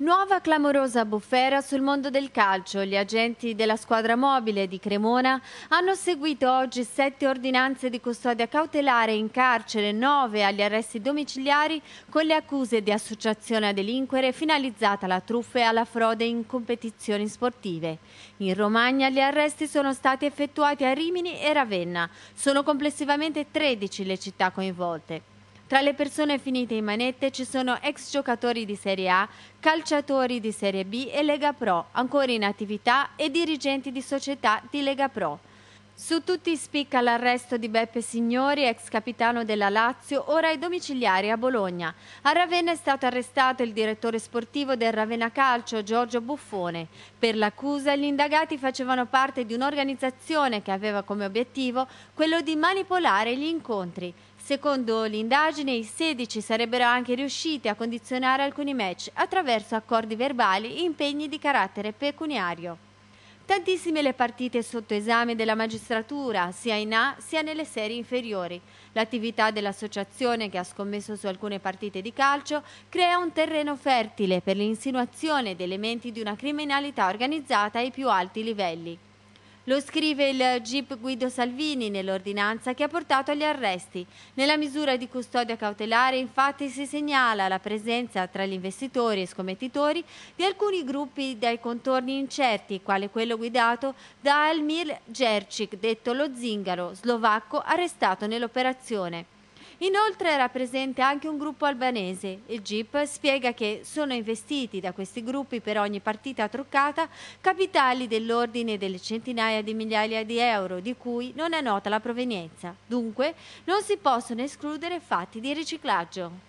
Nuova clamorosa bufera sul mondo del calcio. Gli agenti della squadra mobile di Cremona hanno seguito oggi sette ordinanze di custodia cautelare in carcere, nove agli arresti domiciliari con le accuse di associazione a delinquere finalizzata alla truffa e alla frode in competizioni sportive. In Romagna gli arresti sono stati effettuati a Rimini e Ravenna. Sono complessivamente 13 le città coinvolte. Tra le persone finite in manette ci sono ex giocatori di Serie A, calciatori di Serie B e Lega Pro, ancora in attività e dirigenti di società di Lega Pro. Su tutti spicca l'arresto di Beppe Signori, ex capitano della Lazio, ora ai domiciliari a Bologna. A Ravenna è stato arrestato il direttore sportivo del Ravenna Calcio, Giorgio Buffone. Per l'accusa gli indagati facevano parte di un'organizzazione che aveva come obiettivo quello di manipolare gli incontri. Secondo l'indagine, i 16 sarebbero anche riusciti a condizionare alcuni match attraverso accordi verbali e impegni di carattere pecuniario. Tantissime le partite sotto esame della magistratura, sia in A sia nelle serie inferiori. L'attività dell'associazione che ha scommesso su alcune partite di calcio crea un terreno fertile per l'insinuazione di elementi di una criminalità organizzata ai più alti livelli. Lo scrive il GIP Guido Salvini nell'ordinanza che ha portato agli arresti. Nella misura di custodia cautelare infatti si segnala la presenza tra gli investitori e scommettitori di alcuni gruppi dai contorni incerti, quale quello guidato da Almir Gercic, detto lo zingaro, slovacco arrestato nell'operazione. Inoltre era presente anche un gruppo albanese. Il GIP spiega che sono investiti da questi gruppi per ogni partita truccata capitali dell'ordine delle centinaia di migliaia di euro di cui non è nota la provenienza. Dunque non si possono escludere fatti di riciclaggio.